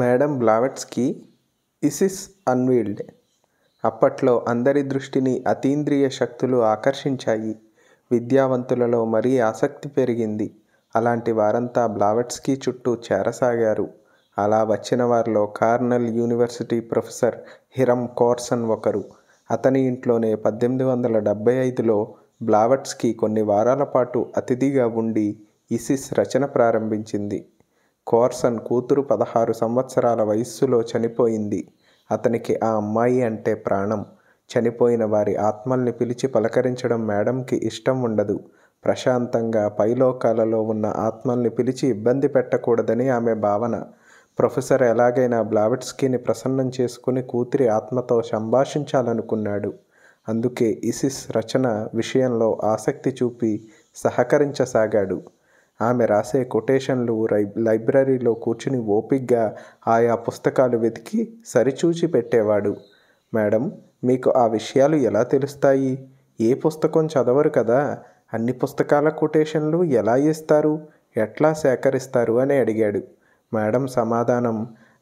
madam Blavatsky ISIS unveiled అప్పట్లో అందరి దృష్టిని అతీంద్రియ శక్తులు ఆకర్షించాయి విద్యావంతులలో మరీ ఆసక్తి పెరిగింది అలాంటి వారంతా బ్లావెట్స్కి చుట్టూ చేరసాగారు అలా వచ్చిన వారిలో Cornell university professor Hiram Corson ఒకరు అతని ఇంట్లోనే పద్దెనిమిది వందల డెబ్బై ఐదులో బ్లావట్స్కి కొన్ని వారాల పాటు అతిథిగా ఉండి ఇసిస్ రచన ప్రారంభించింది కోర్సన్ కూతురు పదహారు సంవత్సరాల వయస్సులో చనిపోయింది అతనికి ఆ అమ్మాయి అంటే ప్రాణం చనిపోయిన వారి ఆత్మల్ని పిలిచి పలకరించడం మేడంకి ఇష్టం ఉండదు ప్రశాంతంగా పైలోకాలలో ఉన్న ఆత్మల్ని పిలిచి ఇబ్బంది పెట్టకూడదని ఆమె భావన ప్రొఫెసర్ ఎలాగైనా బ్లావిట్స్కీని ప్రసన్నం చేసుకుని కూతురి ఆత్మతో సంభాషించాలనుకున్నాడు అందుకే ఇసిస్ రచన విషయంలో ఆసక్తి చూపి సహకరించసాగాడు ఆమె రాసే కొటేషన్లు లైబ్రరీలో కూర్చుని ఓపిగ్గా ఆయా పుస్తకాలు వెతికి సరిచూచి పెట్టేవాడు మేడం మీకు ఆ విషయాలు ఎలా తెలుస్తాయి ఏ పుస్తకం చదవరు కదా అన్ని పుస్తకాల కొటేషన్లు ఎలా ఇస్తారు ఎట్లా సేకరిస్తారు అని అడిగాడు మేడం సమాధానం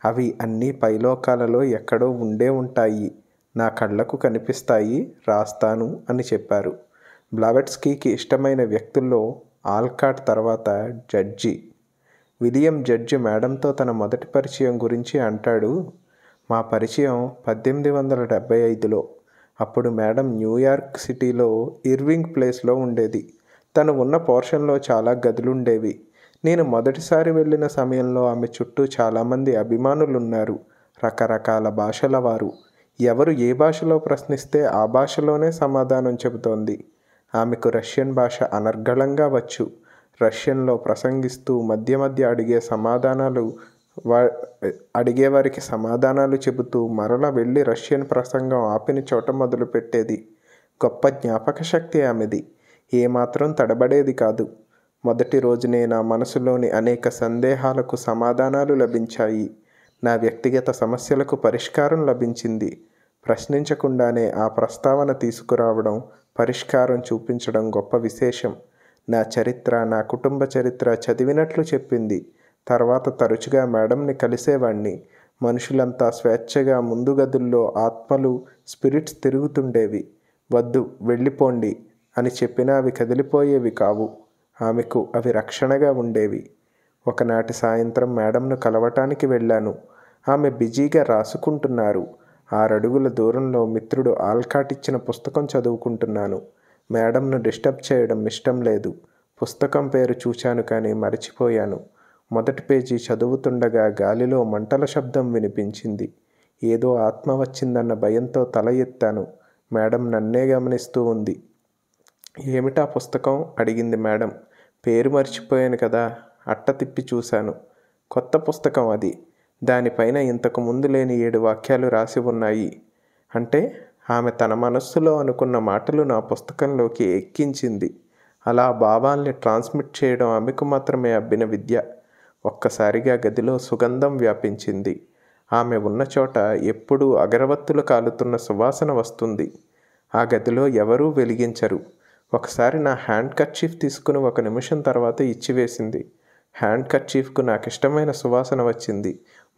అవి అన్ని పైలోకాలలో ఎక్కడో ఉండే ఉంటాయి నా కళ్ళకు కనిపిస్తాయి రాస్తాను అని చెప్పారు బ్లావెట్స్కీకి ఇష్టమైన వ్యక్తుల్లో ఆల్కాట్ తర్వాత జడ్జి విలియం జడ్జి మేడంతో తన మొదటి పరిచయం గురించి అంటాడు మా పరిచయం పద్దెనిమిది వందల డెబ్భై ఐదులో అప్పుడు మేడం న్యూయార్క్ సిటీలో ఇర్వింగ్ ప్లేస్లో ఉండేది తను ఉన్న పోర్షన్లో చాలా గదులుండేవి నేను మొదటిసారి వెళ్ళిన సమయంలో ఆమె చుట్టూ చాలామంది అభిమానులున్నారు రకరకాల భాషల వారు ఎవరు ఏ భాషలో ప్రశ్నిస్తే ఆ భాషలోనే సమాధానం చెబుతోంది ఆమెకు రష్యన్ భాష అనర్గళంగా వచ్చు రష్యన్లో ప్రసంగిస్తూ మధ్య మధ్య అడిగే సమాధానాలు వా అడిగేవారికి సమాధానాలు చెబుతూ మరల వెళ్ళి రష్యన్ ప్రసంగం ఆపిన చోట మొదలుపెట్టేది గొప్ప జ్ఞాపక శక్తి ఆమెది ఏమాత్రం తడబడేది కాదు మొదటి రోజునే నా మనసులోని అనేక సందేహాలకు సమాధానాలు లభించాయి నా వ్యక్తిగత సమస్యలకు పరిష్కారం లభించింది ప్రశ్నించకుండానే ఆ ప్రస్తావన తీసుకురావడం పరిష్కారం చూపించడం గొప్ప విశేషం నా చరిత్ర నా కుటుంబ చరిత్ర చదివినట్లు చెప్పింది తర్వాత తరచుగా మేడంని కలిసేవాణ్ణి మనుషులంతా స్వేచ్ఛగా ముందు గదుల్లో ఆత్మలు స్పిరిట్స్ తిరుగుతుండేవి వద్దు వెళ్ళిపోండి అని చెప్పినా అవి కదిలిపోయేవి కావు ఆమెకు అవి రక్షణగా ఉండేవి ఒకనాటి సాయంత్రం మేడంను కలవటానికి వెళ్ళాను ఆమె బిజీగా రాసుకుంటున్నారు ఆరడుగుల దూరంలో మిత్రుడు ఆల్కాట్ ఇచ్చిన పుస్తకం చదువుకుంటున్నాను మేడంను డిస్టర్బ్ చేయడం ఇష్టం లేదు పుస్తకం పేరు చూశాను కానీ మరచిపోయాను మొదటి పేజీ చదువుతుండగా గాలిలో మంటల శబ్దం వినిపించింది ఏదో ఆత్మ వచ్చిందన్న భయంతో తల ఎత్తాను మేడం నన్నే గమనిస్తూ ఉంది ఏమిటా పుస్తకం అడిగింది మేడం పేరు మర్చిపోయాను కదా అట్ట తిప్పి చూశాను కొత్త పుస్తకం అది దానిపైన ఇంతకు ముందు లేని ఏడు వాక్యాలు రాసి ఉన్నాయి అంటే ఆమె తన మనస్సులో అనుకున్న మాటలు నా పుస్తకంలోకి ఎక్కించింది అలా భావాల్ని ట్రాన్స్మిట్ చేయడం ఆమెకు మాత్రమే అబ్బిన విద్య ఒక్కసారిగా గదిలో సుగంధం వ్యాపించింది ఆమె ఉన్న చోట ఎప్పుడూ అగరవత్తులు కాలుతున్న సువాసన వస్తుంది ఆ గదిలో ఎవరూ వెలిగించరు ఒకసారి నా హ్యాండ్ కర్చీఫ్ తీసుకుని ఒక నిమిషం తర్వాత ఇచ్చివేసింది హ్యాండ్ కర్చీఫ్కు నాకు ఇష్టమైన సువాసన వచ్చింది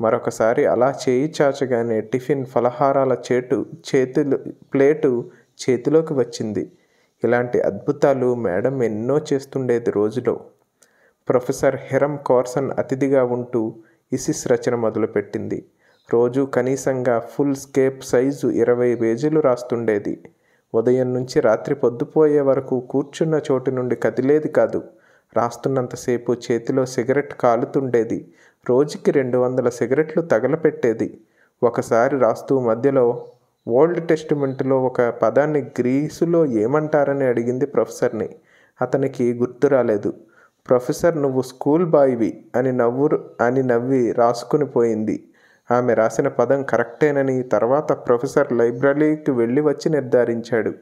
మరొకసారి అలా చేయి చాచగానే టిఫిన్ ఫలహారాల చేటు చేతులు ప్లేటు చేతిలోకి వచ్చింది ఇలాంటి అద్భుతాలు మేడం ఎన్నో చేస్తుండేది రోజులో ప్రొఫెసర్ హెరమ్ కార్సన్ అతిథిగా ఉంటూ ఇసిస్ రచన మొదలుపెట్టింది రోజు కనీసంగా ఫుల్ స్కేప్ సైజు ఇరవై పేజీలు రాస్తుండేది ఉదయం నుంచి రాత్రి పొద్దుపోయే వరకు కూర్చున్న చోటు నుండి కదిలేది కాదు రాస్తున్నంతసేపు చేతిలో సిగరెట్ కాలుతుండేది రోజుకి రెండు వందల సిగరెట్లు తగలపెట్టేది ఒకసారి రాస్తూ మధ్యలో ఓల్డ్ టెస్టిమెంట్లో ఒక పదాన్ని గ్రీసులో ఏమంటారని అడిగింది ప్రొఫెసర్ని అతనికి గుర్తు రాలేదు ప్రొఫెసర్ నువ్వు స్కూల్ బాయ్వి అని నవ్వు అని నవ్వి రాసుకుని పోయింది ఆమె రాసిన పదం కరెక్టేనని తర్వాత ప్రొఫెసర్ లైబ్రరీకి వెళ్ళి వచ్చి నిర్ధారించాడు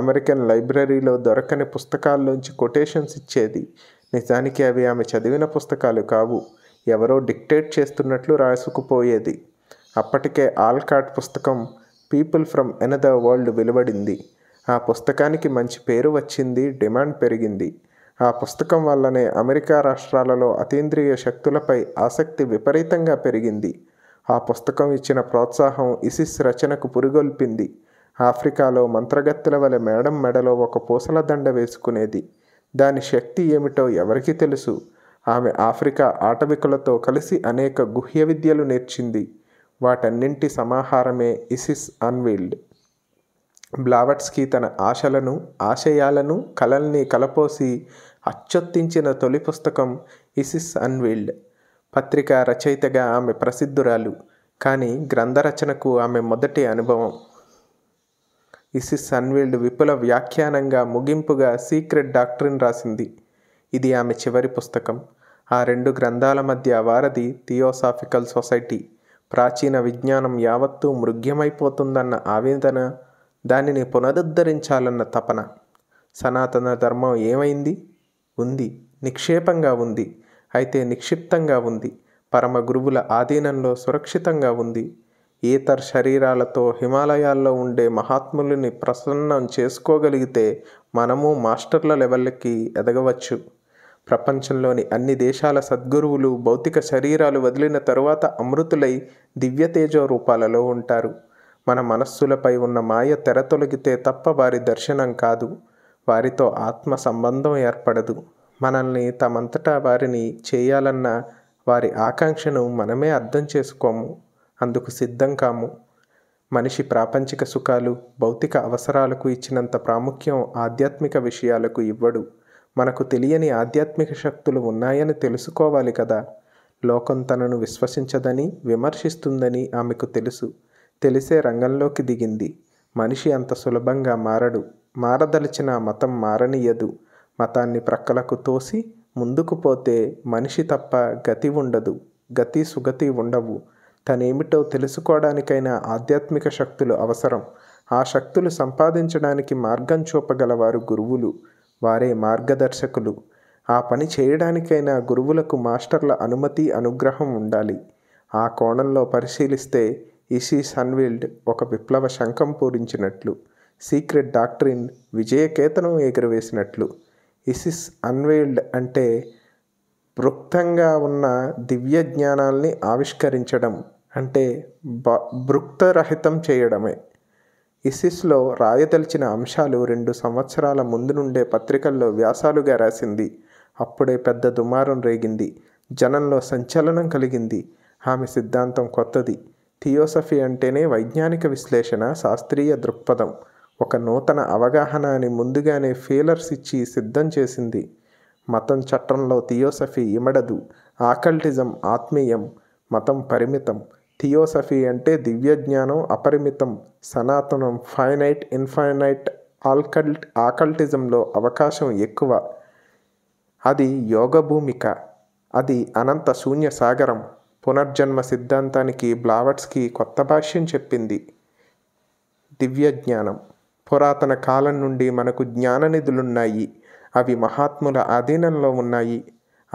అమెరికన్ లైబ్రరీలో దొరకని పుస్తకాల్లోంచి కొటేషన్స్ ఇచ్చేది నిజానికి అవి ఆమె చదివిన పుస్తకాలు కావు ఎవరో డిక్టేట్ చేస్తున్నట్లు రాసుకుపోయేది అప్పటికే ఆల్కాట్ పుస్తకం పీపుల్ ఫ్రమ్ ఎనదర్ వరల్డ్ వెలువడింది ఆ పుస్తకానికి మంచి పేరు వచ్చింది డిమాండ్ పెరిగింది ఆ పుస్తకం వల్లనే అమెరికా రాష్ట్రాలలో అతీంద్రియ శక్తులపై ఆసక్తి విపరీతంగా పెరిగింది ఆ పుస్తకం ఇచ్చిన ప్రోత్సాహం ఇసిస్ రచనకు పురిగొల్పింది ఆఫ్రికాలో మంత్రగత్తెల వలె మేడం మెడలో ఒక పూసల దండ వేసుకునేది దాని శక్తి ఏమిటో ఎవరికీ తెలుసు ఆమె ఆఫ్రికా ఆటవికులతో కలిసి అనేక గుహ్య విద్యలు నేర్చింది వాటన్నింటి సమాహారమే ఇసిస్ అన్వీల్డ్ బ్లావట్స్కి తన ఆశలను ఆశయాలను కలల్ని కలపోసి అచ్చొత్తించిన తొలి పుస్తకం ఇసిస్ అన్వీల్డ్ పత్రికా రచయితగా ఆమె ప్రసిద్ధురాలు కానీ గ్రంథరచనకు ఆమె మొదటి అనుభవం ఇసిస్ అన్వీల్డ్ విపుల వ్యాఖ్యానంగా ముగింపుగా సీక్రెట్ డాక్టరీన్ రాసింది ఇది ఆమె చివరి పుస్తకం ఆ రెండు గ్రంథాల మధ్య వారధి థియోసాఫికల్ సొసైటీ ప్రాచీన విజ్ఞానం యావత్తూ మృగ్యమైపోతుందన్న ఆవేదన దానిని పునరుద్ధరించాలన్న తపన సనాతన ధర్మం ఏమైంది ఉంది నిక్షేపంగా ఉంది అయితే నిక్షిప్తంగా ఉంది పరమ గురువుల ఆధీనంలో సురక్షితంగా ఉంది ఈతర్ శరీరాలతో హిమాలయాల్లో ఉండే మహాత్ములని ప్రసన్నం చేసుకోగలిగితే మనము మాస్టర్ల లెవెల్కి ఎదగవచ్చు ప్రపంచంలోని అన్ని దేశాల సద్గురువులు భౌతిక శరీరాలు వదిలిన తరువాత అమృతులై దివ్యతేజ రూపాలలో ఉంటారు మన మనస్సులపై ఉన్న మాయ తెర తొలగితే తప్ప వారి దర్శనం కాదు వారితో ఆత్మ సంబంధం ఏర్పడదు మనల్ని తమంతటా వారిని చేయాలన్న వారి ఆకాంక్షను మనమే అర్థం చేసుకోము అందుకు సిద్ధం కాము మనిషి ప్రాపంచిక సుఖాలు భౌతిక అవసరాలకు ఇచ్చినంత ప్రాముఖ్యం ఆధ్యాత్మిక విషయాలకు ఇవ్వడు మనకు తెలియని ఆధ్యాత్మిక శక్తులు ఉన్నాయని తెలుసుకోవాలి కదా లోకం తనను విశ్వసించదని విమర్శిస్తుందని ఆమెకు తెలుసు తెలిసే రంగంలోకి దిగింది మనిషి అంత సులభంగా మారడు మారదలిచిన మతం మారనీయదు మతాన్ని ప్రక్కలకు తోసి ముందుకు పోతే మనిషి తప్ప గతి ఉండదు గతి సుగతి ఉండవు తనేమిటో తెలుసుకోవడానికైనా ఆధ్యాత్మిక శక్తులు అవసరం ఆ శక్తులు సంపాదించడానికి మార్గం చూపగలవారు గురువులు వారే మార్గదర్శకులు ఆ పని చేయడానికైనా గురువులకు మాస్టర్ల అనుమతి అనుగ్రహం ఉండాలి ఆ కోణంలో పరిశీలిస్తే ఇసీ సన్వీల్డ్ ఒక విప్లవ శంఖం పూరించినట్లు సీక్రెట్ డాక్టరిన్ విజయకేతనం ఎగురవేసినట్లు ఇసిస్ అన్వేల్డ్ అంటే బృక్తంగా ఉన్న దివ్య జ్ఞానాల్ని ఆవిష్కరించడం అంటే బృక్తరహితం చేయడమే ఇసిస్లో రాయదలిచిన అంశాలు రెండు సంవత్సరాల ముందు నుండే పత్రికల్లో వ్యాసాలుగా రాసింది అప్పుడే పెద్ద దుమారం రేగింది జనంలో సంచలనం కలిగింది ఆమె సిద్ధాంతం కొత్తది థియోసఫీ అంటేనే వైజ్ఞానిక విశ్లేషణ శాస్త్రీయ దృక్పథం ఒక నూతన అవగాహన అని ముందుగానే ఫీలర్స్ ఇచ్చి సిద్ధం చేసింది మతం చట్టంలో థియోసఫీ ఇమడదు ఆకల్టిజం ఆత్మీయం మతం పరిమితం థియోసఫీ అంటే దివ్య జ్ఞానం అపరిమితం సనాతనం ఫైనైట్ ఇన్ఫైనైట్ ఆల్కల్ట్ ఆకల్టిజంలో అవకాశం ఎక్కువ అది యోగ భూమిక అది అనంత శూన్య సాగరం పునర్జన్మ సిద్ధాంతానికి బ్లావట్స్కి కొత్త భాష్యం చెప్పింది దివ్య జ్ఞానం పురాతన కాలం నుండి మనకు జ్ఞాన నిధులున్నాయి అవి మహాత్ముల ఆధీనంలో ఉన్నాయి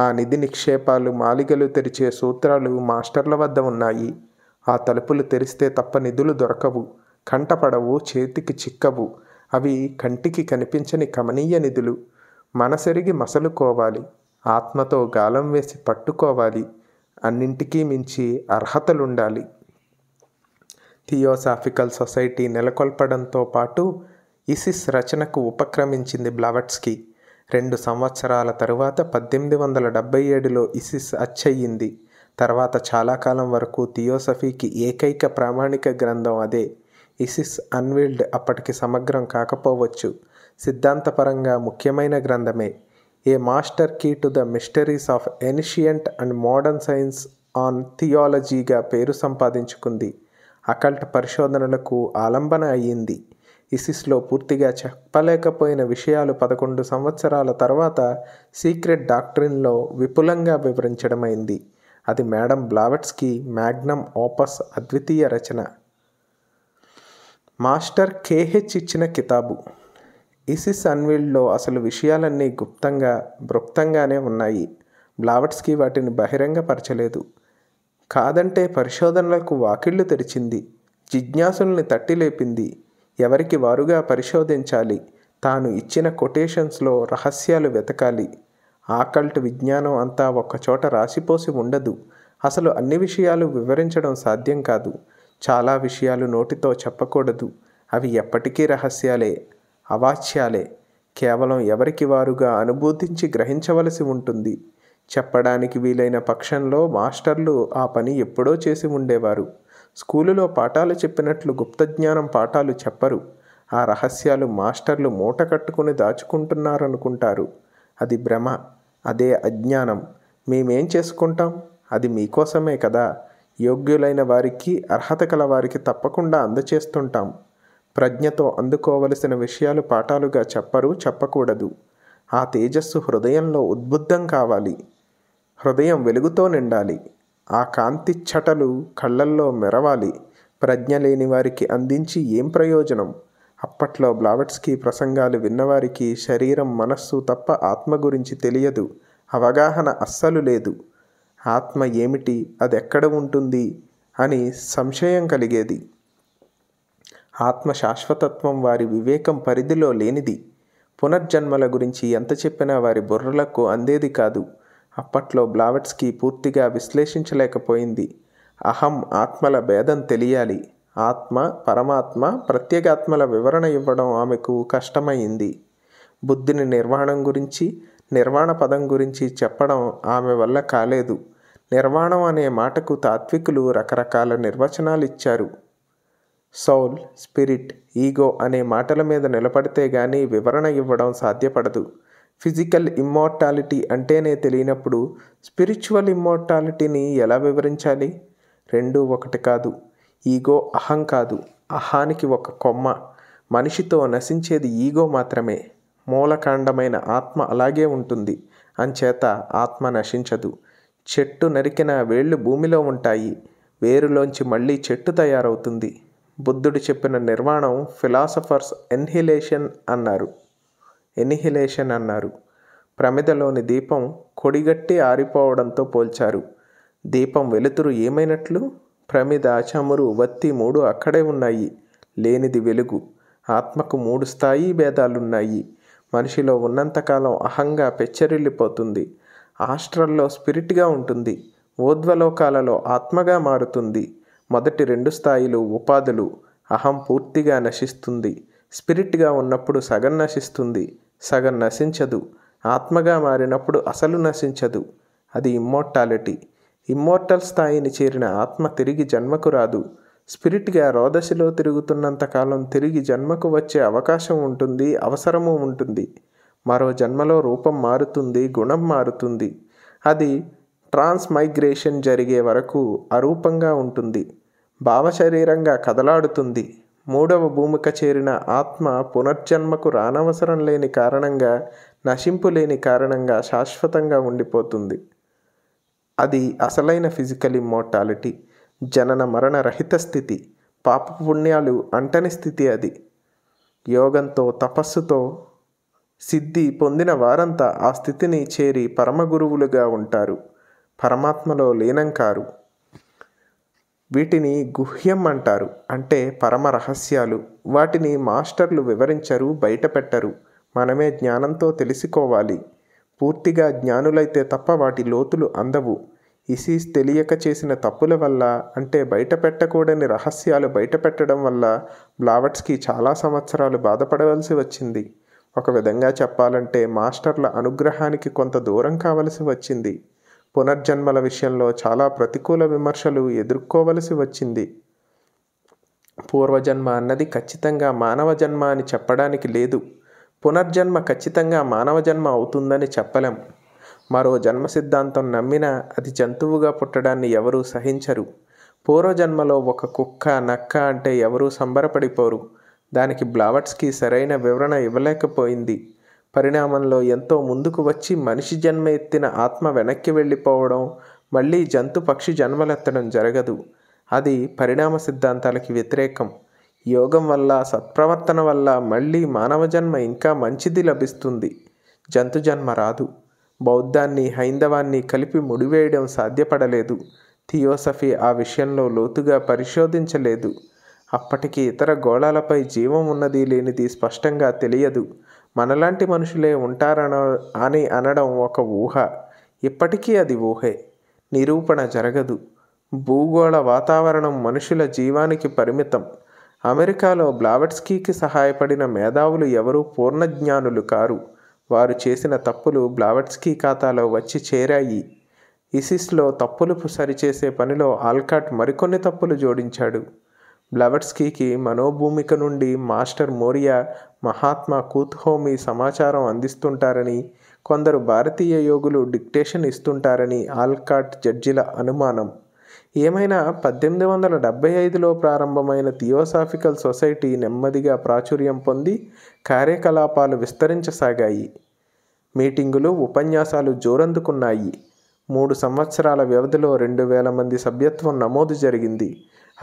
ఆ నిధి నిక్షేపాలు మాలిగలు తెరిచే సూత్రాలు మాస్టర్ల వద్ద ఉన్నాయి ఆ తలుపులు తెరిస్తే తప్ప నిధులు దొరకవు కంటపడవు చేతికి చిక్కవు అవి కంటికి కనిపించని కమనీయ నిధులు మనసెరిగి మసలుకోవాలి ఆత్మతో గాలం వేసి పట్టుకోవాలి అన్నింటికీ మించి అర్హతలుండాలి థియోసాఫికల్ సొసైటీ నెలకొల్పడంతో పాటు ఇసిస్ రచనకు ఉపక్రమించింది బ్లావట్స్కి రెండు సంవత్సరాల తరువాత పద్దెనిమిది వందల డెబ్బై ఏడులో ఇసిస్ అచ్చయ్యింది తర్వాత చాలా కాలం వరకు థియోసఫీకి ఏకైక ప్రామాణిక గ్రంథం అదే ఇసిస్ అన్విల్డ్ అప్పటికి సమగ్రం కాకపోవచ్చు సిద్ధాంతపరంగా ముఖ్యమైన గ్రంథమే a master key to the mysteries of ancient and modern science and థియాలజీగా పేరు సంపాదించుకుంది అకల్ట్ పరిశోధనలకు ఆలంబన అయ్యింది ఇసిస్లో పూర్తిగా చెప్పలేకపోయిన విషయాలు పదకొండు సంవత్సరాల తర్వాత సీక్రెట్ డాక్టరీన్లో విపులంగా వివరించడమైంది అది మేడం బ్లావెట్స్కి మ్యాగ్నమ్ ఓపస్ అద్వితీయ రచన మాస్టర్ కేహెచ్ ఇచ్చిన కితాబు ఇసిస్ అన్విల్డ్లో అసలు విషయాలన్నీ గుప్తంగా బృక్తంగానే ఉన్నాయి బ్లావెట్స్కి వాటిని బహిరంగపరచలేదు కాదంటే పరిశోధనలకు వాకిళ్లు తెరిచింది జిజ్ఞాసుల్ని తట్టిలేపింది ఎవరికి వారుగా పరిశోధించాలి తాను ఇచ్చిన కొటేషన్స్లో రహస్యాలు వెతకాలి ఆకల్ట్ విజ్ఞానం అంతా ఒక్కచోట రాసిపోసి ఉండదు అసలు అన్ని విషయాలు వివరించడం సాధ్యం కాదు చాలా విషయాలు నోటితో చెప్పకూడదు అవి ఎప్పటికీ రహస్యాలే అవాచ్యాలే కేవలం ఎవరికి వారుగా అనుభూతించి గ్రహించవలసి ఉంటుంది చెప్పడానికి వీలైన పక్షంలో మాస్టర్లు ఆ పని ఎప్పుడో చేసి ఉండేవారు స్కూలులో పాఠాలు చెప్పినట్లు గుప్తజ్ఞానం పాఠాలు చెప్పరు ఆ రహస్యాలు మాస్టర్లు మూట కట్టుకుని దాచుకుంటున్నారనుకుంటారు అది భ్రమ అదే అజ్ఞానం మేమేం చేసుకుంటాం అది మీకోసమే కదా యోగ్యులైన వారికి అర్హత కల వారికి తప్పకుండా అందచేస్తుంటాం ప్రజ్ఞతో అందుకోవలసిన విషయాలు పాఠాలుగా చెప్పరు చెప్పకూడదు ఆ తేజస్సు హృదయంలో ఉద్బుద్ధం కావాలి హృదయం వెలుగుతో నిండాలి ఆ కాంతి చటలు కళ్ళల్లో మెరవాలి ప్రజ్ఞ లేని వారికి అందించి ఏం ప్రయోజనం అప్పట్లో బ్లావెట్స్కి ప్రసంగాలు విన్నవారికి శరీరం మనస్సు తప్ప ఆత్మ గురించి తెలియదు అవగాహన అస్సలు లేదు ఆత్మ ఏమిటి అది ఎక్కడ ఉంటుంది అని సంశయం కలిగేది ఆత్మ శాశ్వతత్వం వారి వివేకం పరిధిలో లేనిది పునర్జన్మల గురించి ఎంత చెప్పినా వారి బుర్రలకు అందేది కాదు అప్పట్లో బ్లావెట్స్కి పూర్తిగా విశ్లేషించలేకపోయింది అహం ఆత్మల భేదం తెలియాలి ఆత్మ పరమాత్మ ప్రత్యేగాత్మల వివరణ ఇవ్వడం ఆమెకు కష్టమైంది బుద్ధిని నిర్వాణం గురించి నిర్వాణ పదం గురించి చెప్పడం ఆమె వల్ల కాలేదు నిర్వాణం అనే మాటకు తాత్వికులు రకరకాల నిర్వచనాలు ఇచ్చారు సౌల్ స్పిరిట్ ఈగో అనే మాటల మీద నిలబడితే గానీ వివరణ ఇవ్వడం సాధ్యపడదు ఫిజికల్ ఇమ్మోర్టాలిటీ అంటేనే తెలియనప్పుడు స్పిరిచువల్ ఇమ్మోర్టాలిటీని ఎలా వివరించాలి రెండు ఒకటి కాదు ఈగో అహం కాదు అహానికి ఒక కొమ్మ మనిషితో నశించేది ఈగో మాత్రమే మూలకాండమైన ఆత్మ అలాగే ఉంటుంది అంచేత ఆత్మ నశించదు చెట్టు నరికిన వేళ్ళు భూమిలో ఉంటాయి వేరులోంచి మళ్ళీ చెట్టు తయారవుతుంది బుద్ధుడు చెప్పిన నిర్వాణం ఫిలాసఫర్స్ ఎన్హిలేషన్ అన్నారు ఎన్హిలేషన్ అన్నారు ప్రమిదలోని దీపం కొడిగట్టి ఆరిపోవడంతో పోల్చారు దీపం వెలుతురు ఏమైనట్లు ప్రమిద చమురు వత్తి మూడు అక్కడే ఉన్నాయి లేనిది వెలుగు ఆత్మకు మూడు స్థాయి భేదాలున్నాయి మనిషిలో ఉన్నంతకాలం అహంగా పెచ్చరిల్లిపోతుంది ఆస్ట్రల్లో స్పిరిట్గా ఉంటుంది ఓద్వలోకాలలో ఆత్మగా మారుతుంది మొదటి రెండు స్థాయిలు ఉపాధులు అహం పూర్తిగా నశిస్తుంది స్పిరిట్గా ఉన్నప్పుడు సగం నశిస్తుంది సగం నశించదు ఆత్మగా మారినప్పుడు అసలు నశించదు అది ఇమ్మోర్టాలిటీ ఇమ్మోర్టల్ స్థాయిని చేరిన ఆత్మ తిరిగి జన్మకు రాదు స్పిరిట్గా రోదశిలో తిరుగుతున్నంత కాలం తిరిగి జన్మకు వచ్చే అవకాశం ఉంటుంది అవసరము ఉంటుంది మరో జన్మలో రూపం మారుతుంది గుణం మారుతుంది అది ట్రాన్స్మైగ్రేషన్ జరిగే వరకు అరూపంగా ఉంటుంది భావశరీరంగా కదలాడుతుంది మూడవ భూమిక చేరిన ఆత్మ పునర్జన్మకు రానవసరం లేని కారణంగా నశింపు లేని కారణంగా శాశ్వతంగా ఉండిపోతుంది అది అసలైన ఫిజికల్ ఇమ్మోర్టాలిటీ జనన మరణ రహిత స్థితి పాపపుణ్యాలు అంటని స్థితి అది యోగంతో తపస్సుతో సిద్ధి పొందిన వారంతా ఆ స్థితిని చేరి పరమగురువులుగా ఉంటారు పరమాత్మలో లీనం కారు వీటిని గుహ్యం అంటారు అంటే పరమ రహస్యాలు వాటిని మాస్టర్లు వివరించరు బయటపెట్టరు మనమే జ్ఞానంతో తెలుసుకోవాలి పూర్తిగా జ్ఞానులైతే తప్ప వాటి లోతులు అందవు ఇసీస్ తెలియక చేసిన తప్పుల వల్ల అంటే బయట పెట్టకూడని రహస్యాలు బయట పెట్టడం వల్ల బ్లావట్స్కి చాలా సంవత్సరాలు బాధపడవలసి వచ్చింది ఒక విధంగా చెప్పాలంటే మాస్టర్ల అనుగ్రహానికి కొంత దూరం కావలసి వచ్చింది పునర్జన్మల విషయంలో చాలా ప్రతికూల విమర్శలు ఎదుర్కోవలసి వచ్చింది పూర్వజన్మ అన్నది ఖచ్చితంగా మానవ జన్మ అని చెప్పడానికి లేదు పునర్జన్మ ఖచ్చితంగా మానవ జన్మ అవుతుందని చెప్పలేం మరో జన్మ సిద్ధాంతం నమ్మినా అది జంతువుగా పుట్టడాన్ని ఎవరూ సహించరు పూర్వజన్మలో ఒక కుక్క నక్క అంటే ఎవరూ సంబరపడిపోరు దానికి బ్లావట్స్కి సరైన వివరణ ఇవ్వలేకపోయింది పరిణామంలో ఎంతో ముందుకు వచ్చి మనిషి జన్మ ఎత్తిన ఆత్మ వెనక్కి వెళ్ళిపోవడం మళ్ళీ జంతు పక్షి జన్మలెత్తడం జరగదు అది పరిణామ సిద్ధాంతాలకి వ్యతిరేకం యోగం వల్ల సత్ప్రవర్తన వల్ల మళ్ళీ మానవ జన్మ ఇంకా మంచిది లభిస్తుంది జంతు జన్మ రాదు బౌద్ధాన్ని హైందవాన్ని కలిపి ముడివేయడం సాధ్యపడలేదు థియోసఫీ ఆ విషయంలో లోతుగా పరిశోధించలేదు అప్పటికి ఇతర గోళాలపై జీవం ఉన్నది లేనిది స్పష్టంగా తెలియదు మనలాంటి మనుషులే ఉంటారన అని అనడం ఒక ఊహ ఇప్పటికీ అది ఊహే నిరూపణ జరగదు భూగోళ వాతావరణం మనుషుల జీవానికి పరిమితం అమెరికాలో బ్లావెట్స్కీకి సహాయపడిన మేధావులు ఎవరూ పూర్ణజ్ఞానులు కారు వారు చేసిన తప్పులు బ్లావెట్స్కీ ఖాతాలో వచ్చి చేరాయి ఇసిస్లో తప్పులు సరిచేసే పనిలో ఆల్కాట్ మరికొన్ని తప్పులు జోడించాడు బ్లావట్స్కీకి మనోభూమిక నుండి మాస్టర్ మోరియా మహాత్మా కూత్హోమి సమాచారం అందిస్తుంటారని కొందరు భారతీయ యోగులు డిక్టేషన్ ఇస్తుంటారని ఆల్కాట్ జడ్జిల అనుమానం ఏమైనా పద్దెనిమిది వందల డెబ్భై ఐదులో ప్రారంభమైన థియోసాఫికల్ సొసైటీ నెమ్మదిగా ప్రాచుర్యం పొంది కార్యకలాపాలు విస్తరించసాగాయి మీటింగులు ఉపన్యాసాలు జోరందుకున్నాయి మూడు సంవత్సరాల వ్యవధిలో రెండు వేల మంది సభ్యత్వం నమోదు జరిగింది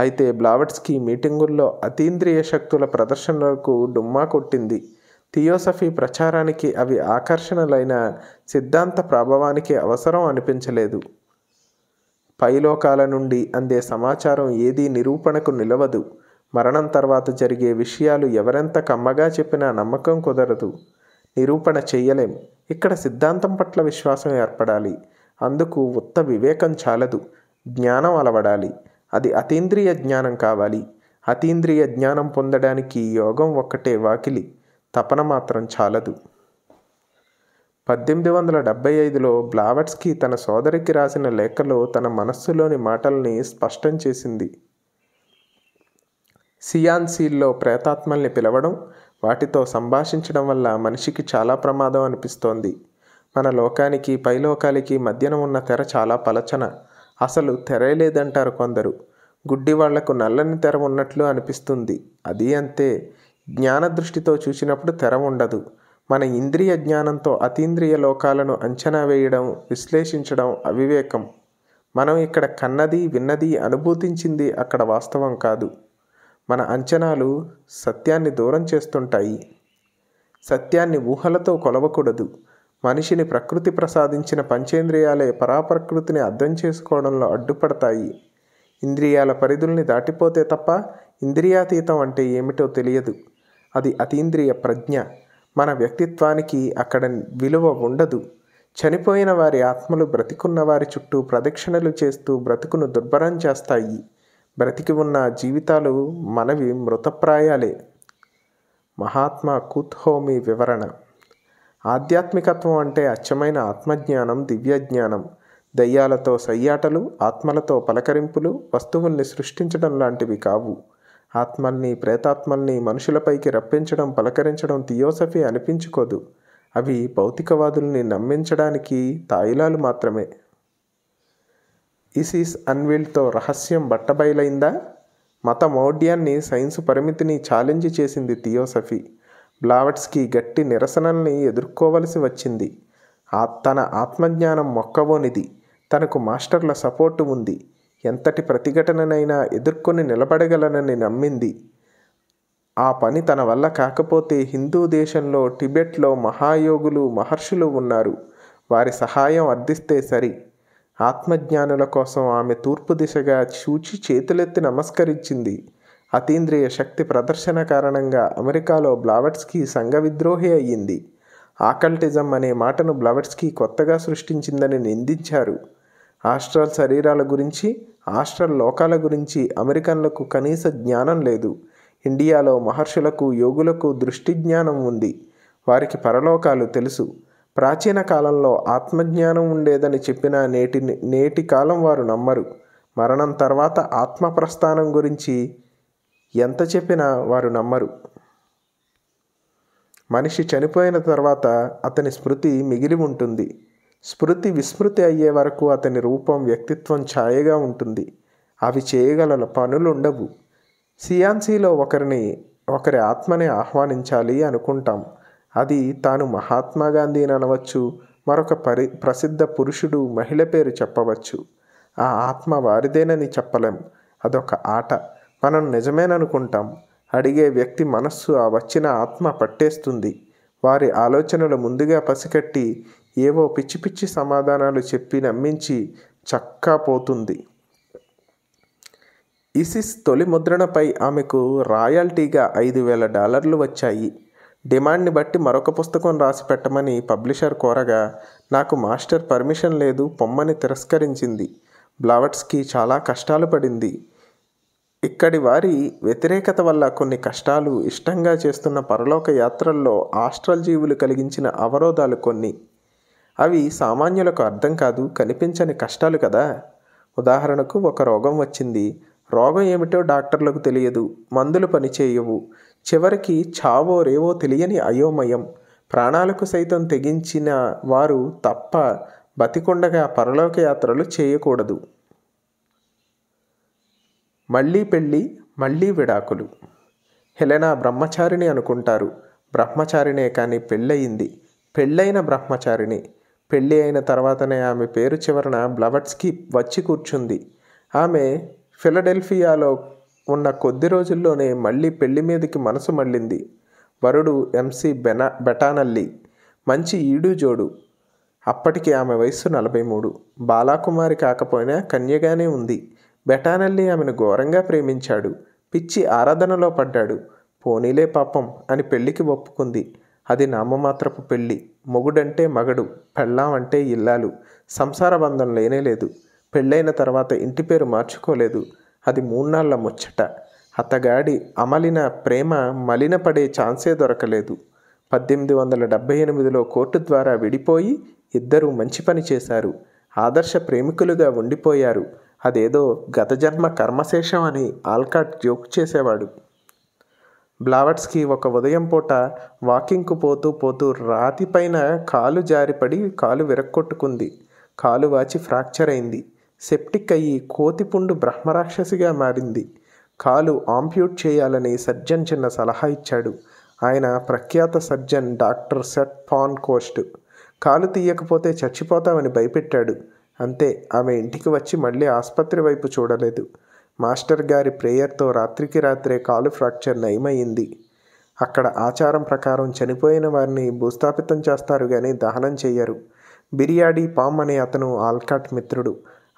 అయితే బ్లావట్స్కి మీటింగుల్లో అతీంద్రియ శక్తుల ప్రదర్శనలకు డుమ్మా కొట్టింది థియోసఫీ ప్రచారానికి అవి ఆకర్షణలైన సిద్ధాంత ప్రభావానికి అవసరం అనిపించలేదు పైలోకాల నుండి అందే సమాచారం ఏదీ నిరూపణకు నిలవదు మరణం తర్వాత జరిగే విషయాలు ఎవరెంత కమ్మగా చెప్పినా నమ్మకం కుదరదు నిరూపణ చేయలేం ఇక్కడ సిద్ధాంతం పట్ల విశ్వాసం ఏర్పడాలి అందుకు ఉత్త వివేకం చాలదు జ్ఞానం అలవడాలి అది అతీంద్రియ జ్ఞానం కావాలి అతీంద్రియ జ్ఞానం పొందడానికి యోగం ఒక్కటే వాకిలి తపన మాత్రం చాలదు పద్దెనిమిది వందల డెబ్బై ఐదులో బ్లావట్స్కి తన సోదరికి రాసిన లేఖలో తన మనస్సులోని మాటల్ని స్పష్టం చేసింది సియాన్ సీల్లో ప్రేతాత్మల్ని పిలవడం వాటితో సంభాషించడం వల్ల మనిషికి చాలా ప్రమాదం అనిపిస్తోంది మన లోకానికి పైలోకాలకి మధ్యన ఉన్న తెర చాలా పలచన అసలు తెరే లేదంటారు కొందరు గుడ్డి వాళ్లకు నల్లని తెర ఉన్నట్లు అనిపిస్తుంది అది అంతే జ్ఞాన దృష్టితో చూసినప్పుడు తెర ఉండదు మన ఇంద్రియ జ్ఞానంతో అతీంద్రియ లోకాలను అంచనా వేయడం విశ్లేషించడం అవివేకం మనం ఇక్కడ కన్నది విన్నది అనుభూతించింది అక్కడ వాస్తవం కాదు మన అంచనాలు సత్యాన్ని దూరం చేస్తుంటాయి సత్యాన్ని ఊహలతో కొలవకూడదు మనిషిని ప్రకృతి ప్రసాదించిన పంచేంద్రియాలే పరాప్రకృతిని అర్థం చేసుకోవడంలో అడ్డుపడతాయి ఇంద్రియాల పరిధుల్ని దాటిపోతే తప్ప ఇంద్రియాతీతం అంటే ఏమిటో తెలియదు అది అతీంద్రియ ప్రజ్ఞ మన వ్యక్తిత్వానికి అక్కడ విలువ ఉండదు చనిపోయిన వారి ఆత్మలు బ్రతికున్న వారి చుట్టూ ప్రదక్షిణలు చేస్తూ బ్రతుకును దుర్భరం చేస్తాయి బ్రతికి ఉన్న జీవితాలు మనవి మృతప్రాయాలే మహాత్మా కుత్హోమి వివరణ ఆధ్యాత్మికత్వం అంటే అచ్చమైన ఆత్మజ్ఞానం దివ్యజ్ఞానం దయ్యాలతో సయ్యాటలు ఆత్మలతో పలకరింపులు వస్తువుల్ని సృష్టించడం లాంటివి కావు ఆత్మల్ని ప్రేతాత్మల్ని మనుషులపైకి రప్పించడం పలకరించడం థియోసఫీ అనిపించుకోదు అవి భౌతికవాదుల్ని నమ్మించడానికి తాయిలాలు మాత్రమే ఇసిస్ అన్విల్తో రహస్యం బట్టబయలైందా మత మౌఢ్యాన్ని సైన్సు పరిమితిని ఛాలెంజ్ చేసింది థియోసఫీ బ్లావట్స్కి గట్టి నిరసనల్ని ఎదుర్కోవలసి వచ్చింది ఆ తన ఆత్మజ్ఞానం మొక్కవోనిది తనకు మాస్టర్ల సపోర్టు ఉంది ఎంతటి ప్రతిఘటననైనా ఎదుర్కొని నిలబడగలనని నమ్మింది ఆ పని తన వల్ల కాకపోతే హిందూ దేశంలో టిబెట్లో మహాయోగులు మహర్షులు ఉన్నారు వారి సహాయం అర్థిస్తే సరి ఆత్మజ్ఞానుల కోసం ఆమె తూర్పు దిశగా చూచి చేతులెత్తి నమస్కరించింది అతీంద్రియ శక్తి ప్రదర్శన కారణంగా అమెరికాలో బ్లావెట్స్కి సంఘ విద్రోహి అయ్యింది ఆకల్టిజం అనే మాటను బ్లవెట్స్కి కొత్తగా సృష్టించిందని నిందించారు ఆస్ట్రల్ శరీరాల గురించి ఆస్ట్రల్ లోకాల గురించి అమెరికన్లకు కనీస జ్ఞానం లేదు ఇండియాలో మహర్షులకు యోగులకు దృష్టి జ్ఞానం ఉంది వారికి పరలోకాలు తెలుసు ప్రాచీన కాలంలో ఆత్మజ్ఞానం ఉండేదని చెప్పిన నేటి నేటి కాలం వారు నమ్మరు మరణం తర్వాత ఆత్మ ప్రస్థానం గురించి ఎంత చెప్పినా వారు నమ్మరు మనిషి చనిపోయిన తర్వాత అతని స్మృతి మిగిలి ఉంటుంది స్మృతి విస్మృతి అయ్యే వరకు అతని రూపం వ్యక్తిత్వం ఛాయగా ఉంటుంది అవి చేయగల ఉండవు సియాన్సీలో ఒకరిని ఒకరి ఆత్మని ఆహ్వానించాలి అనుకుంటాం అది తాను మహాత్మా గాంధీని అనవచ్చు మరొక పరి ప్రసిద్ధ పురుషుడు మహిళ పేరు చెప్పవచ్చు ఆ ఆత్మ వారిదేనని చెప్పలేం అదొక ఆట మనం నిజమేననుకుంటాం అడిగే వ్యక్తి మనస్సు ఆ వచ్చిన ఆత్మ పట్టేస్తుంది వారి ఆలోచనలు ముందుగా పసికట్టి ఏవో పిచ్చి పిచ్చి సమాధానాలు చెప్పి నమ్మించి చక్కా పోతుంది ఇసిస్ తొలి ముద్రణపై ఆమెకు రాయల్టీగా ఐదు వేల డాలర్లు వచ్చాయి డిమాండ్ని బట్టి మరొక పుస్తకం రాసి పెట్టమని పబ్లిషర్ కోరగా నాకు మాస్టర్ పర్మిషన్ లేదు పొమ్మని తిరస్కరించింది బ్లావట్స్కి చాలా కష్టాలు పడింది ఇక్కడి వారి వ్యతిరేకత వల్ల కొన్ని కష్టాలు ఇష్టంగా చేస్తున్న పరలోక యాత్రల్లో ఆస్ట్రల్ జీవులు కలిగించిన అవరోధాలు కొన్ని అవి సామాన్యులకు అర్థం కాదు కనిపించని కష్టాలు కదా ఉదాహరణకు ఒక రోగం వచ్చింది రోగం ఏమిటో డాక్టర్లకు తెలియదు మందులు పనిచేయవు చివరికి చావో రేవో తెలియని అయోమయం ప్రాణాలకు సైతం తెగించిన వారు తప్ప బతికొండగా పరలోక యాత్రలు చేయకూడదు మళ్ళీ పెళ్ళి మళ్ళీ విడాకులు హెలెనా బ్రహ్మచారిణి అనుకుంటారు బ్రహ్మచారిణే కానీ పెళ్ళయింది పెళ్ళైన బ్రహ్మచారిణి పెళ్లి అయిన తర్వాతనే ఆమె పేరు చివరన బ్లవట్స్కి వచ్చి కూర్చుంది ఆమె ఫిలడెల్ఫియాలో ఉన్న కొద్ది రోజుల్లోనే మళ్ళీ పెళ్లి మీదకి మనసు మళ్ళింది వరుడు ఎంసీ బెనా బెటానల్లి మంచి ఈడు జోడు అప్పటికి ఆమె వయస్సు నలభై మూడు బాలాకుమారి కాకపోయినా కన్యగానే ఉంది బెటానల్లి ఆమెను ఘోరంగా ప్రేమించాడు పిచ్చి ఆరాధనలో పడ్డాడు పోనీలే పాపం అని పెళ్లికి ఒప్పుకుంది అది నామమాత్రపు పెళ్ళి మొగుడంటే మగడు పెళ్ళాం అంటే ఇల్లాలు సంసార బంధం లేనే లేదు పెళ్ళైన తర్వాత ఇంటి పేరు మార్చుకోలేదు అది మూన్నాళ్ళ ముచ్చట అతగాడి అమలిన ప్రేమ మలినపడే ఛాన్సే దొరకలేదు పద్దెనిమిది వందల డెబ్బై ఎనిమిదిలో కోర్టు ద్వారా విడిపోయి ఇద్దరూ మంచి పని చేశారు ఆదర్శ ప్రేమికులుగా ఉండిపోయారు అదేదో గత జన్మ కర్మశేషం అని ఆల్కాట్ జోక్ చేసేవాడు బ్లావట్స్కి ఒక ఉదయం పూట వాకింగ్కు పోతూ పోతూ రాతి పైన కాలు జారిపడి కాలు విరక్కొట్టుకుంది కాలు వాచి ఫ్రాక్చర్ అయింది సెప్టిక్ అయ్యి కోతిపుండు బ్రహ్మరాక్షసిగా మారింది కాలు ఆంప్యూట్ చేయాలని సర్జన్ చిన్న సలహా ఇచ్చాడు ఆయన ప్రఖ్యాత surgeon doctor Seth Pancoast కాలు తీయకపోతే చచ్చిపోతామని భయపెట్టాడు అంతే ఆమె ఇంటికి వచ్చి మళ్ళీ ఆసుపత్రి వైపు చూడలేదు మాస్టర్ గారి ప్రేయర్తో రాత్రికి రాత్రే కాలు ఫ్రాక్చర్ నయమయ్యింది అక్కడ ఆచారం ప్రకారం చనిపోయిన వారిని భూస్థాపితం చేస్తారు కానీ దహనం చేయరు బిర్యాడీ పామ్ అనే అతను ఆల్కాట్ మిత్రుడు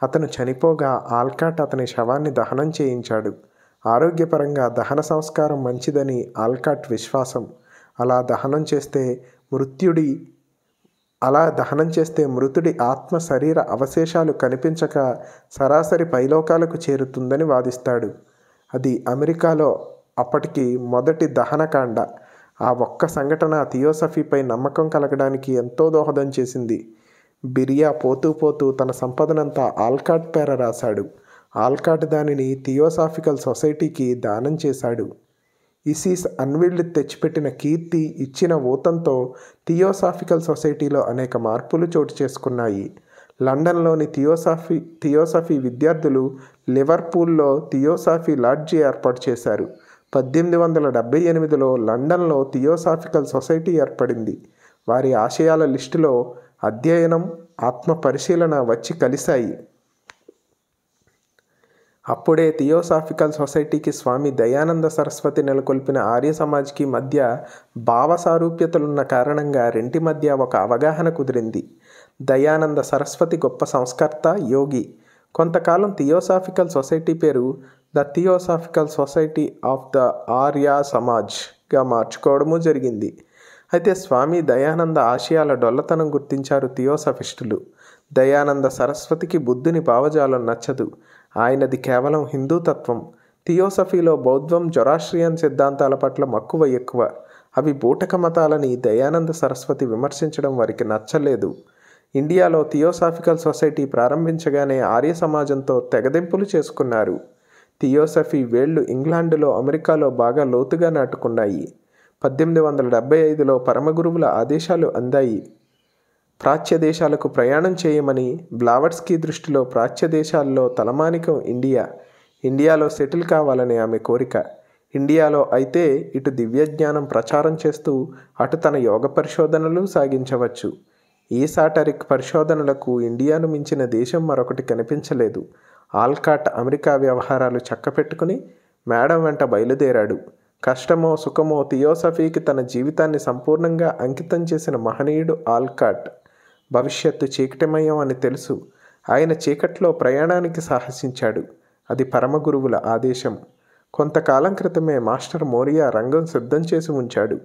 అతను చనిపోగా ఆల్కాట్ అతని శవాన్ని దహనం చేయించాడు ఆరోగ్యపరంగా దహన సంస్కారం మంచిదని ఆల్కాట్ విశ్వాసం అలా దహనం చేస్తే మృత్యుడి అలా దహనం చేస్తే మృతుడి ఆత్మ శరీర అవశేషాలు కనిపించక సరాసరి పైలోకాలకు చేరుతుందని వాదిస్తాడు అది అమెరికాలో అప్పటికి మొదటి దహనకాండ ఆ ఒక్క సంఘటన థియోసఫీపై నమ్మకం కలగడానికి ఎంతో దోహదం చేసింది బిరియా పోతూ పోతూ తన సంపదనంతా ఆల్కాట్ పేర రాశాడు ఆల్కాట్ దానిని థియోసాఫికల్ సొసైటీకి దానం చేశాడు ఇసీస్ అన్విల్డ్ తెచ్చిపెట్టిన కీర్తి ఇచ్చిన ఊతంతో థియోసాఫికల్ సొసైటీలో అనేక మార్పులు చోటు చేసుకున్నాయి లండన్లోని థియోసాఫీ థియోసఫీ విద్యార్థులు లివర్పూల్లో థియోసాఫీ లాడ్జీ ఏర్పాటు చేశారు పద్దెనిమిది వందల డెబ్బై ఎనిమిదిలో లండన్లో థియోసాఫికల్ సొసైటీ ఏర్పడింది వారి ఆశయాల లిస్టులో అధ్యయనం ఆత్మ పరిశీలన వచ్చి కలిశాయి అప్పుడే థియోసాఫికల్ సొసైటీకి స్వామి దయానంద సరస్వతి నెలకొల్పిన ఆర్య సమాజ్కి మధ్య భావ సారూప్యతలున్న కారణంగా రెంటి మధ్య ఒక అవగాహన కుదిరింది దయానంద సరస్వతి గొప్ప సంస్కర్త యోగి కొంతకాలం థియోసాఫికల్ సొసైటీ పేరు the theosophical society of the Arya సమాజ్గా మార్చుకోవడము జరిగింది అయితే స్వామి దయానంద ఆశయాల డొల్లతనం గుర్తించారు థియోసఫిస్టులు దయానంద సరస్వతికి బుద్ధుని భావజాలం నచ్చదు ఆయనది కేవలం హిందూతత్వం థియోసఫీలో బౌద్ధం జొరాశ్రియన్ సిద్ధాంతాల పట్ల మక్కువ ఎక్కువ అవి బూటక మతాలని దయానంద సరస్వతి విమర్శించడం వారికి నచ్చలేదు ఇండియాలో థియోసాఫికల్ సొసైటీ ప్రారంభించగానే ఆర్య సమాజంతో తెగదెంపులు చేసుకున్నారు థియోసఫీ వేళ్లు ఇంగ్లాండులో అమెరికాలో బాగా లోతుగా నాటుకున్నాయి పద్దెనిమిది వందల డెబ్బై ఐదులో పరమగురువుల ఆదేశాలు అందాయి ప్రాచ్య దేశాలకు ప్రయాణం చేయమని బ్లావట్స్కీ దృష్టిలో ప్రాచ్య దేశాల్లో తలమానికం ఇండియా ఇండియాలో సెటిల్ కావాలనే ఆమె కోరిక ఇండియాలో అయితే ఇటు దివ్యజ్ఞానం ప్రచారం చేస్తూ అటు తన యోగ పరిశోధనలు సాగించవచ్చు ఈ సాటరిక్ పరిశోధనలకు ఇండియాను మించిన దేశం మరొకటి కనిపించలేదు ఆల్కాట్ అమెరికా వ్యవహారాలు చక్కపెట్టుకుని మేడం వెంట బయలుదేరాడు కష్టమో సుఖమో థియోసఫీకి తన జీవితాన్ని సంపూర్ణంగా అంకితం చేసిన మహనీయుడు ఆల్కాట్ భవిష్యత్తు చీకటిమయం అని తెలుసు ఆయన చీకట్లో ప్రయాణానికి సాహసించాడు అది పరమగురువుల ఆదేశం కొంతకాలం క్రితమే మాస్టర్ మోరియా రంగం సిద్ధం చేసి ఉంచాడు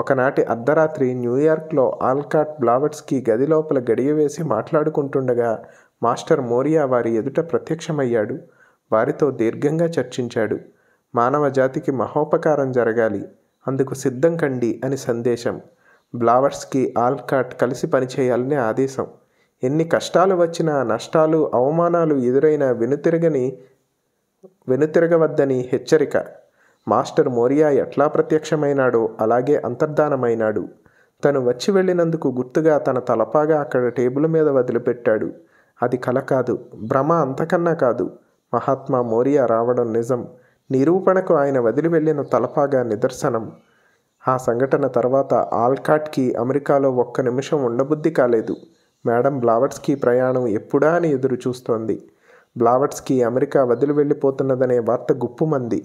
ఒకనాటి అర్ధరాత్రి న్యూయార్క్లో ఆల్కాట్ బ్లావెట్స్కి గది లోపల గడియవేసి మాట్లాడుకుంటుండగా మాస్టర్ మోరియా వారి ఎదుట ప్రత్యక్షమయ్యాడు వారితో దీర్ఘంగా చర్చించాడు మానవ జాతికి మహోపకారం జరగాలి అందుకు సిద్ధం కండి అని సందేశం బ్లావర్స్కి ఆల్కాట్ కలిసి పనిచేయాలని ఆదేశం ఎన్ని కష్టాలు వచ్చినా నష్టాలు అవమానాలు ఎదురైన వెనుతిరగని వెనుతిరగవద్దని హెచ్చరిక మాస్టర్ మోరియా ఎట్లా ప్రత్యక్షమైనాడో అలాగే అంతర్ధానమైనాడు తను వచ్చి వెళ్ళినందుకు గుర్తుగా తన తలపాగా అక్కడ టేబుల్ మీద వదిలిపెట్టాడు అది కల కాదు భ్రమ అంతకన్నా కాదు మహాత్మా మోరియా రావడం నిజం నిరూపణకు ఆయన వదిలి వెళ్ళిన తలపాగా నిదర్శనం ఆ సంఘటన తర్వాత ఆల్కాట్కి అమెరికాలో ఒక్క నిమిషం ఉండబుద్ధి కాలేదు మేడం బ్లావట్స్కి ప్రయాణం ఎప్పుడా అని ఎదురు చూస్తోంది బ్లావట్స్కి అమెరికా వదిలి వెళ్ళిపోతున్నదనే వార్త గుప్పుమంది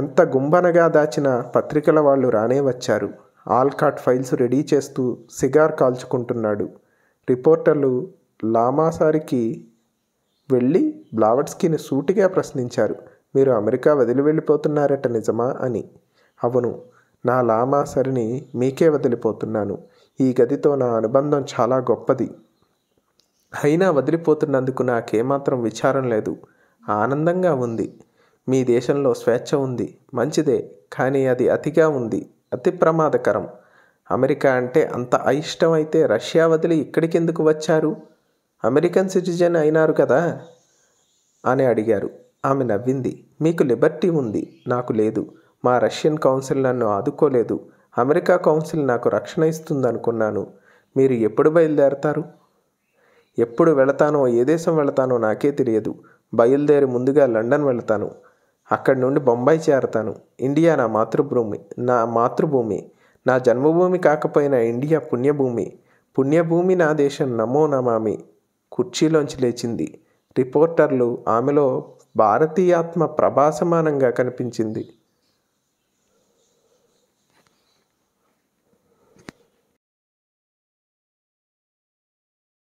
ఎంత గుంబనగా దాచిన పత్రికల వాళ్ళు రానే వచ్చారు ఆల్కాట్ ఫైల్స్ రెడీ చేస్తూ సిగార్ కాల్చుకుంటున్నాడు రిపోర్టర్లు లామాసారికి వెళ్ళి బ్లావట్స్కిని సూటిగా ప్రశ్నించారు మీరు అమెరికా వదిలి వెళ్ళిపోతున్నారట నిజమా అని అవును నా లామాసరిని మీకే వదిలిపోతున్నాను ఈ గదితో నా అనుబంధం చాలా గొప్పది అయినా వదిలిపోతున్నందుకు నాకేమాత్రం విచారం లేదు ఆనందంగా ఉంది మీ దేశంలో స్వేచ్ఛ ఉంది మంచిదే కానీ అది అతిగా ఉంది అతి ప్రమాదకరం అమెరికా అంటే అంత అయిష్టమైతే రష్యా వదిలి ఇక్కడికెందుకు వచ్చారు అమెరికన్ సిటిజన్ అయినారు కదా అని అడిగారు ఆమె నవ్వింది మీకు లిబర్టీ ఉంది నాకు లేదు మా రష్యన్ కౌన్సిల్ నన్ను ఆదుకోలేదు అమెరికా కౌన్సిల్ నాకు రక్షణ ఇస్తుందనుకున్నాను మీరు ఎప్పుడు బయలుదేరతారు ఎప్పుడు వెళతానో ఏ దేశం వెళతానో నాకే తెలియదు బయలుదేరి ముందుగా లండన్ వెళతాను అక్కడి నుండి బొంబాయి చేరతాను ఇండియా నా మాతృభూమి నా మాతృభూమి నా జన్మభూమి కాకపోయినా ఇండియా పుణ్యభూమి పుణ్యభూమి నా దేశం నమో నమామి కుర్చీలోంచి లేచింది రిపోర్టర్లు ఆమెలో భారతీయాత్మ ప్రభాసమానంగా కనిపించింది